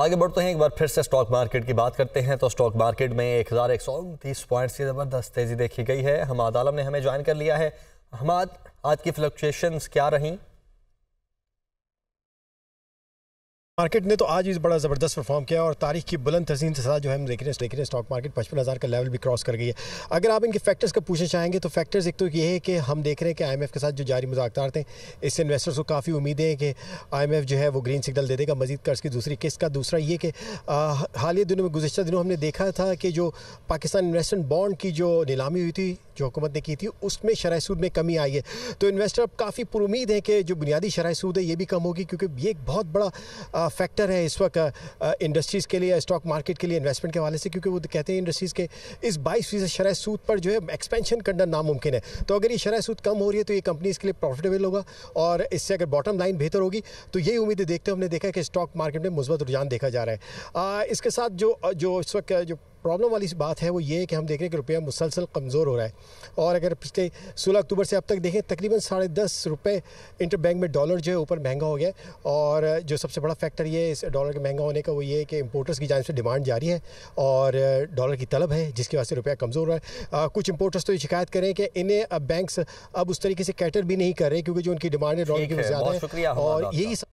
आगे बढ़ते हैं एक बार फिर से स्टॉक मार्केट की बात करते हैं तो स्टॉक मार्केट में एक हज़ार एक सौ उनतीस पॉइंट की ज़बरदस्त तेज़ी देखी गई है हमाद आलम ने हमें ज्वाइन कर लिया है हमाद आज की फ्लक्चुएशंस क्या रहीं मार्केट ने तो आज इस बड़ा ज़बरदस्त परफॉर्म किया और तारीख की बुलंद तजीन के साथ जो हम देख रहे हैं देख रहे हैं स्टॉक मार्केट पचपन हज़ार का लेवल भी क्रॉस कर गई है अगर आप इनके फैक्टर्स का पूछना चाहेंगे तो फैक्टर्स एक तो ये है कि हम देख रहे हैं कि आईएमएफ के साथ जो जारी मुजाकर थे इससे इन्वेस्टर्स को काफ़ी उम्मीदें हैं कि आई जो है वो ग्रीन सिग्नल दे देगा मजीद कर्ज की दूसरी किस्त का दूसरा ये कि हाल ही दिनों में गुजशत दिनों हमने देखा था कि जो पाकिस्तान इन्वेस्टमेंट बॉन्ड की जो नीलामी हुई थी जो हुकूमत ने की थी उसमें शराह सूद में कमी आई है तो इन्वेस्टर अब काफ़ी पुरुद है कि जो बुनियादी शराह सूद है ये भी कम होगी क्योंकि ये एक बहुत बड़ा फैक्टर है इस वक्त इंडस्ट्रीज़ के लिए स्टॉक मार्केट के लिए इन्वेस्टमेंट के हवाले से क्योंकि वो कहते हैं इंडस्ट्रीज़ के इस बाईस फीसद शराह सूद पर जो है एक्सपेंशन करना नामुमकिन है तो अगर ये शराह सूद कम हो रही है तो ये कंपनीज़ के लिए प्रॉफिटेबल होगा और इससे अगर बॉटम लाइन बेहतर होगी तो यही उम्मीद देखते हुए हमने देखा कि स्टॉक मार्केट में मुस्बत रुझान देखा जा रहा है इसके साथ जो जो इस वक्त जो प्रॉब्लम वाली बात है वो ये है कि हम देख रहे हैं कि रुपया मुसलसल कमज़ोर हो रहा है और अगर पिछले सोलह अक्टूबर से अब तक देखें तकरीबन साढ़े दस रुपये इंटर बैंक में डॉलर जो है ऊपर महंगा हो गया और जो सबसे बड़ा फैक्टर ये इस डॉलर के महंगा होने का वो ये है कि इम्पोर्टर्स की जानब से डिमांड जारी है और डॉलर की तलब है जिसकी वजह से रुपया कमज़ोर हो रहा है कुछ इम्पोर्टर्स तो ये शिकायत करें कि इन्हें अब बैंक्स अब उस तरीके से कैटर भी नहीं कर रहे क्योंकि जो उनकी डिमांड है डॉलर की ज़्यादा है और यही